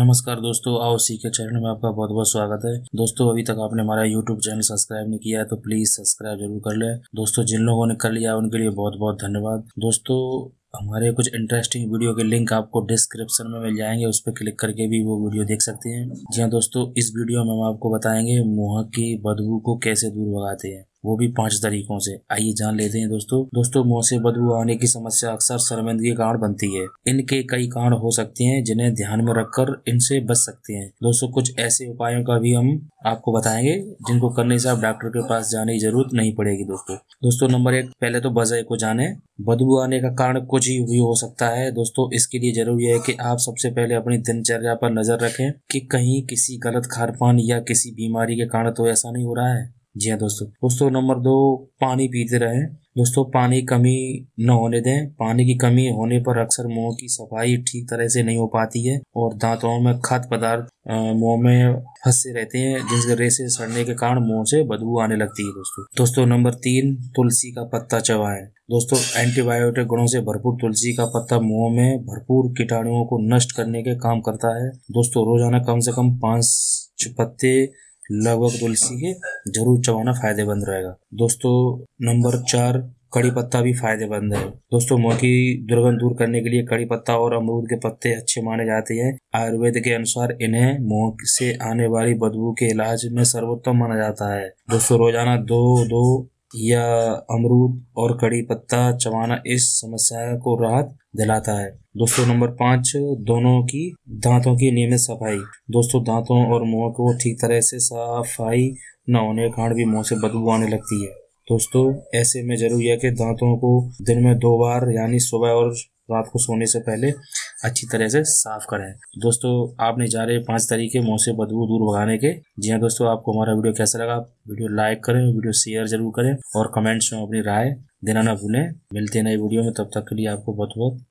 नमस्कार दोस्तों आओ सी के चैनल में आपका बहुत बहुत स्वागत है दोस्तों अभी तक आपने हमारा यूट्यूब चैनल सब्सक्राइब नहीं किया है तो प्लीज़ सब्सक्राइब जरूर कर लें दोस्तों जिन लोगों ने कर लिया उनके लिए बहुत बहुत धन्यवाद दोस्तों हमारे कुछ इंटरेस्टिंग वीडियो के लिंक आपको डिस्क्रिप्शन में मिल जाएंगे उस पर क्लिक करके भी वो वीडियो देख सकते हैं जी हाँ दोस्तों इस वीडियो में हम आपको बताएंगे मुंह की बदबू को कैसे दूर भगाते हैं वो भी पांच तरीकों से आइए जान लेते हैं दोस्तों दोस्तों मुंह से बदबू आने की समस्या अक्सर शर्मिंदगी कारण बनती है इनके कई कारण हो सकते हैं जिन्हें ध्यान में रखकर इनसे बच सकते हैं दोस्तों कुछ ऐसे उपायों का भी हम आपको बताएंगे जिनको करने से आप डॉक्टर के पास जाने की जरूरत नहीं पड़ेगी दोस्तों दोस्तों नंबर एक पहले तो बजाय को जाने बदबू आने का कारण कुछ ही भी हो सकता है दोस्तों इसके लिए जरूरी है कि आप सबसे पहले अपनी दिनचर्या पर नजर रखें कि कहीं किसी गलत खान या किसी बीमारी के कारण तो ऐसा नहीं हो रहा है जी हाँ दोस्तों दोस्तों नंबर दो पानी पीते रहें दोस्तों पानी कमी न होने दें पानी की कमी होने पर अक्सर मुंह की सफाई ठीक तरह से नहीं हो पाती है और दांतों में खाद पदार्थ मुंह में फंसे रहते हैं जिसके रेसे सड़ने के कारण मुंह से बदबू आने लगती है दोस्तों दोस्तों नंबर तीन तुलसी का पत्ता चबाएं दोस्तों एंटीबायोटिक गुणों से भरपूर तुलसी का पत्ता मुंह में भरपूर कीटाणुओं को नष्ट करने के काम करता है दोस्तों रोजाना कम से कम पांच पत्ते लगभग तुलसी के जरूर चबाना फायदेमंद रहेगा दोस्तों नंबर चार कड़ी पत्ता भी फायदेमंद है दोस्तों मुंह की दुर्गंध दूर करने के लिए कड़ी पत्ता और अमरूद के पत्ते अच्छे माने जाते हैं आयुर्वेद के अनुसार इन्हें मुंह से आने वाली बदबू के इलाज में सर्वोत्तम माना जाता है दोस्तों रोजाना दो दो या अमरूद और कड़ी पत्ता चबाना इस समस्या को राहत दिलाता है दोस्तों नंबर पाँच दोनों की दांतों की नियमित सफाई दोस्तों दांतों और मुंह को ठीक तरह से सफाई न होने के कारण भी मुंह से बदबू आने लगती है दोस्तों ऐसे में जरूरी है कि दांतों को दिन में दो बार यानी सुबह और तो आपको सोने से पहले अच्छी तरह से साफ करें दोस्तों आपने जा रहे पांच तरीके मुँह से बदबू दूर भगाने के जी हाँ दोस्तों आपको हमारा वीडियो कैसा लगा वीडियो लाइक करें वीडियो शेयर जरूर करें और कमेंट्स में अपनी राय देना ना भूलें मिलते हैं नए वीडियो में तब तक के लिए आपको बहुत बहुत